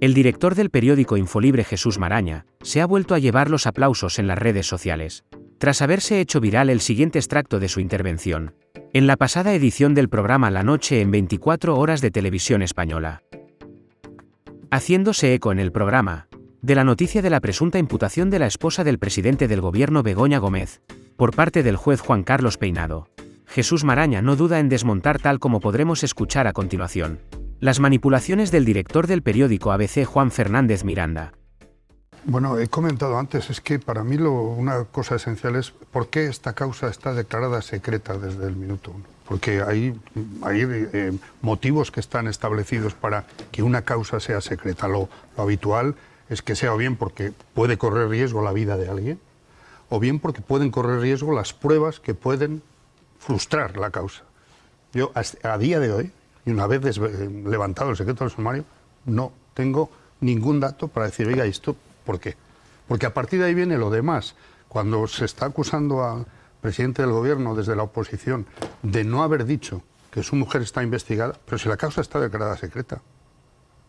El director del periódico Infolibre Jesús Maraña se ha vuelto a llevar los aplausos en las redes sociales, tras haberse hecho viral el siguiente extracto de su intervención, en la pasada edición del programa La Noche en 24 horas de televisión española. Haciéndose eco en el programa, de la noticia de la presunta imputación de la esposa del presidente del gobierno Begoña Gómez, por parte del juez Juan Carlos Peinado. Jesús Maraña no duda en desmontar tal como podremos escuchar a continuación. Las manipulaciones del director del periódico ABC Juan Fernández Miranda. Bueno, he comentado antes, es que para mí lo, una cosa esencial es por qué esta causa está declarada secreta desde el minuto uno. Porque hay, hay eh, motivos que están establecidos para que una causa sea secreta. Lo, lo habitual es que sea o bien porque puede correr riesgo la vida de alguien, o bien porque pueden correr riesgo las pruebas que pueden frustrar la causa. Yo, a día de hoy, y una vez eh, levantado el secreto del sumario, no tengo ningún dato para decir, oiga, ¿esto por qué? Porque a partir de ahí viene lo demás. Cuando se está acusando al presidente del gobierno desde la oposición de no haber dicho que su mujer está investigada, pero si la causa está declarada secreta.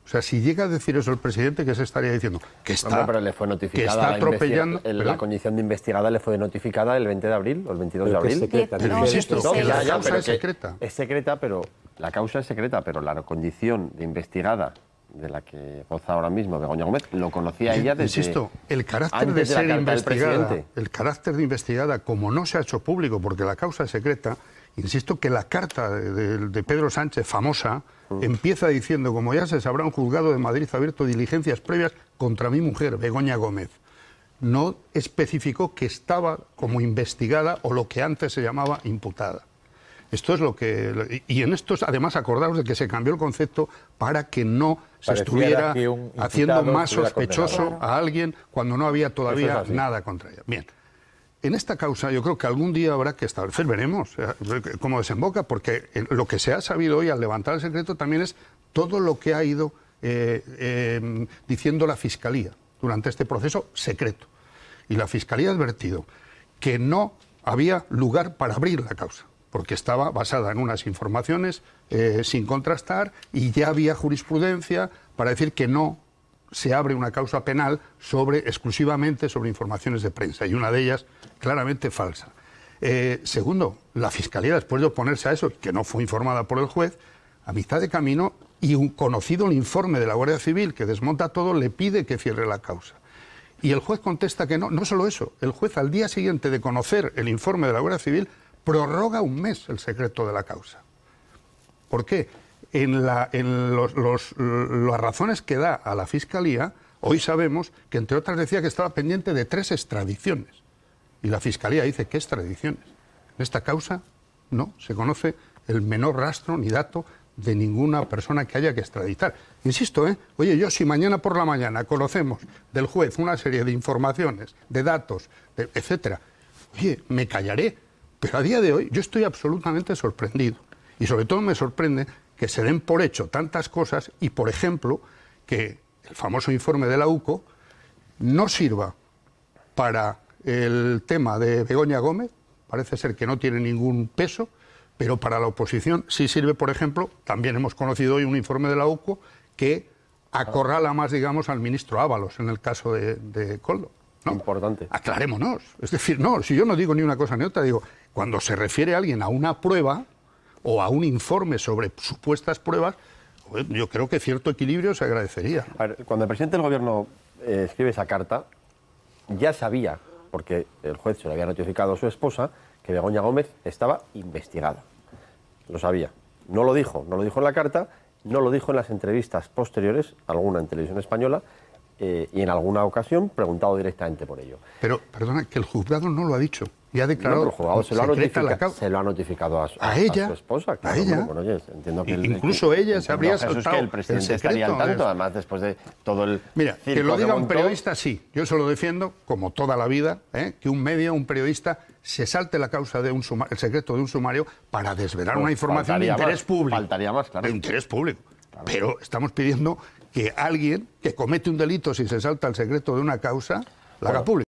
O sea, si llega a decir eso el presidente, ¿qué se estaría diciendo? Que está, fue notificada, la atropellando. la condición de investigada le fue notificada el 20 de abril o el 22 de abril. Es secreta, pero insisto, la causa es secreta. Es secreta, pero la causa es secreta, pero la condición de investigada de la que goza ahora mismo Begoña Gómez, lo conocía ella desde... Insisto, el carácter de ser investigada, el carácter de investigada, como no se ha hecho público porque la causa es secreta, insisto que la carta de, Pedro Sánchez, famosa, mm. empieza diciendo, como ya se sabrá, un juzgado de Madrid ha abierto diligencias previas contra mi mujer, Begoña Gómez. No especificó que estaba como investigada o lo que antes se llamaba imputada. Esto es lo que. Y en estos, además, acordaros de que se cambió el concepto para que no se estuviera haciendo más sospechoso a alguien cuando no había todavía nada contra ella. Bien. En esta causa yo creo que algún día habrá que establecer, veremos eh, cómo desemboca, porque lo que se ha sabido hoy al levantar el secreto también es todo lo que ha ido eh, em, diciendo la Fiscalía durante este proceso secreto. Y la Fiscalía ha advertido que no había lugar para abrir la causa porque estaba basada en unas informaciones eh, sin contrastar y ya había jurisprudencia para decir que no se abre una causa penal sobre exclusivamente sobre informaciones de prensa y una de ellas claramente falsa. Eh, segundo, la fiscalía después de oponerse a eso, que no fue informada por el juez, a mitad de camino y conocido el informe de la Guardia Civil que desmonta todo le pide que cierre la causa. Y el juez contesta que no, no solo eso, el juez al día siguiente de conocer el informe de la Guardia Civil prorroga un mes el secreto de la causa. ¿Por qué? En, la, los, las razones que da a la Fiscalía, hoy sabemos que, entre otras, decía que estaba pendiente de tres extradiciones. Y la Fiscalía dice, ¿qué extradiciones? En esta causa no se conoce el menor rastro ni dato de ninguna persona que haya que extraditar. Insisto, ¿eh? oye, yo si mañana por la mañana conocemos del juez una serie de informaciones, de datos, etc., etcétera, oye, me callaré pero a día de hoy yo estoy absolutamente sorprendido. Y sobre todo me sorprende que se den por hecho tantas cosas y, por ejemplo, que el famoso informe de la UCO no sirva para el tema de Begoña Gómez, parece ser que no tiene ningún peso, pero para la oposición sí sirve, por ejemplo, también hemos conocido hoy un informe de la UCO que acorrala más, digamos, al ministro Ábalos en el caso de, de Coldo. ¿no? Importante. Aclarémonos. Es decir, no, si yo no digo ni una cosa ni otra, digo, cuando se refiere alguien a una prueba o a un informe sobre supuestas pruebas, pues, yo creo que cierto equilibrio se agradecería. cuando el presidente del gobierno eh, escribe esa carta, ya sabía, porque el juez se le había notificado a su esposa, que Begoña Gómez estaba investigada. Lo sabía. No lo dijo, no lo dijo en la carta, no lo dijo en las entrevistas posteriores, alguna en televisión española, eh, y en alguna ocasión preguntado directamente por ello. Pero, perdona, que el juzgado no lo ha dicho. Y ha declarado. el juzgado se lo, ha notificado, a su, ella, a esposa. a ella. entiendo que Incluso ella se habría Jesús, Que el presidente estaría al tanto, además, después de todo el. Mira, que lo diga un periodista, sí. Yo se lo defiendo, como toda la vida, ¿eh? que un medio, un periodista, se salte la causa de un el secreto de un sumario para desvelar pues una información de interés público. Faltaría más, claro. De interés público. Pero estamos pidiendo que alguien que comete un delito si se salta el secreto de una causa, la haga pública.